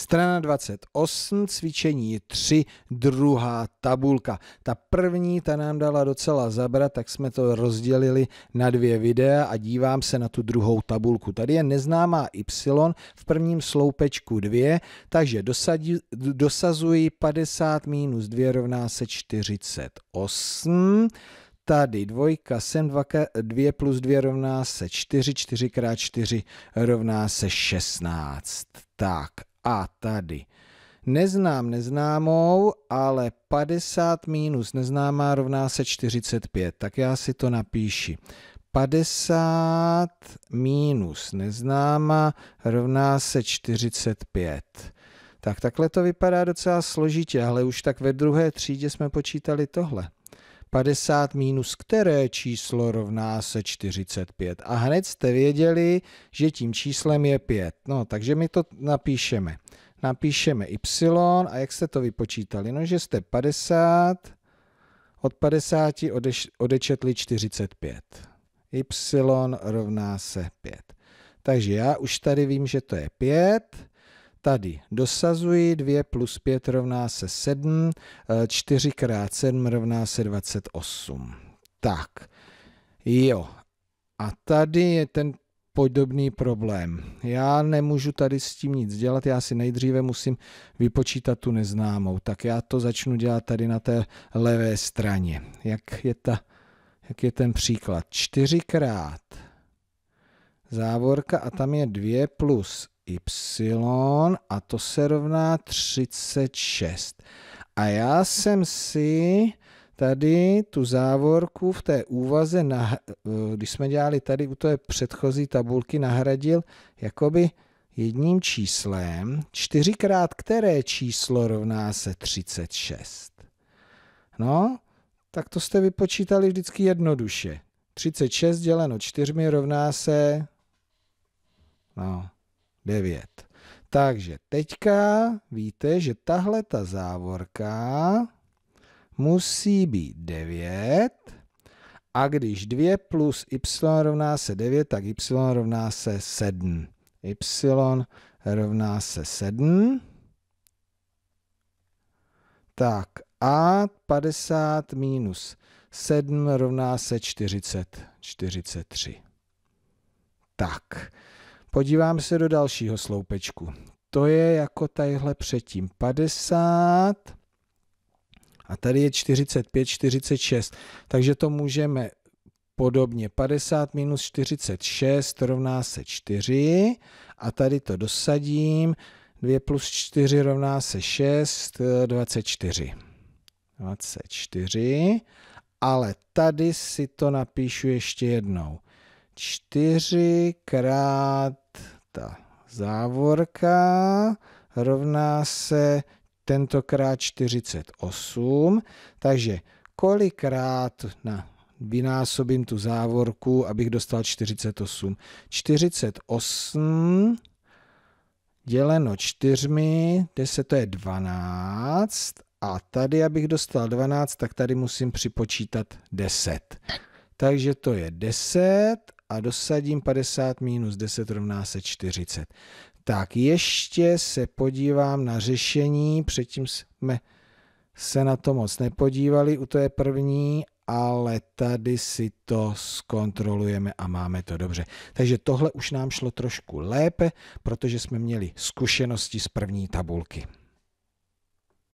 Strana 28, cvičení 3, druhá tabulka. Ta první, ta nám dala docela zabrat, tak jsme to rozdělili na dvě videa a dívám se na tu druhou tabulku. Tady je neznámá y v prvním sloupečku 2, takže dosadí, dosazuji 50 minus 2 rovná se 48 tady dvojka, sem 2, 2 plus 2 rovná se 4, 4 krát 4 rovná se 16. Tak a tady. Neznám neznámou, ale 50 minus neznámá rovná se 45. Tak já si to napíši. 50 minus neznámá rovná se 45. Tak takhle to vypadá docela složitě, ale už tak ve druhé třídě jsme počítali tohle. 50 minus které číslo rovná se 45. A hned jste věděli, že tím číslem je 5. No, takže my to napíšeme. Napíšeme y a jak jste to vypočítali? No, že jste 50 od 50 odeš, odečetli 45. y rovná se 5. Takže já už tady vím, že to je 5 Tady dosazuji 2 plus 5 rovná se 7, 4 eh, krát 7 rovná se 28. Tak, jo. A tady je ten podobný problém. Já nemůžu tady s tím nic dělat, já si nejdříve musím vypočítat tu neznámou. Tak já to začnu dělat tady na té levé straně. Jak je, ta, jak je ten příklad? 4 krát závorka a tam je 2 plus y a to se rovná 36. A já jsem si tady tu závorku v té úvaze, na, eh, když jsme dělali tady u té předchozí tabulky, nahradil jakoby jedním číslem, čtyřikrát které číslo rovná se 36. No, tak to jste vypočítali vždycky jednoduše. 36 děleno 4 rovná se... No, 9. Takže teďka víte, že tahle ta závorka musí být 9. A když 2 plus y rovná se 9, tak y rovná se 7. y rovná se 7. Tak a 50 minus 7 rovná se 40, 43. Tak. Podívám se do dalšího sloupečku. To je jako tadyhle předtím 50 a tady je 45, 46. Takže to můžeme podobně. 50 minus 46 rovná se 4 a tady to dosadím. 2 plus 4 rovná se 6, 24. 24. Ale tady si to napíšu ještě jednou krát ta závorka rovná se tentokrát 48, takže kolikrát na vynásobím tu závorku, abych dostal 48. 48 děleno 4, 10 to je 12 a tady, abych dostal 12, tak tady musím připočítat 10. Takže to je 10 a dosadím 50 minus 10 rovná se 40. Tak ještě se podívám na řešení, předtím jsme se na to moc nepodívali u té první, ale tady si to zkontrolujeme a máme to dobře. Takže tohle už nám šlo trošku lépe, protože jsme měli zkušenosti z první tabulky.